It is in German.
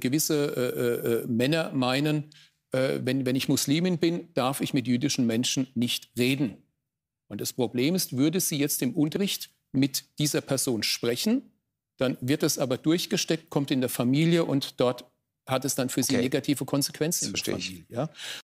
gewisse äh, äh, äh, Männer meinen, äh, wenn, wenn ich Muslimin bin, darf ich mit jüdischen Menschen nicht reden. Und das Problem ist, würde sie jetzt im Unterricht mit dieser Person sprechen, dann wird es aber durchgesteckt, kommt in der Familie und dort hat es dann für okay. sie negative Konsequenzen. Das Verstehe ich. Ja?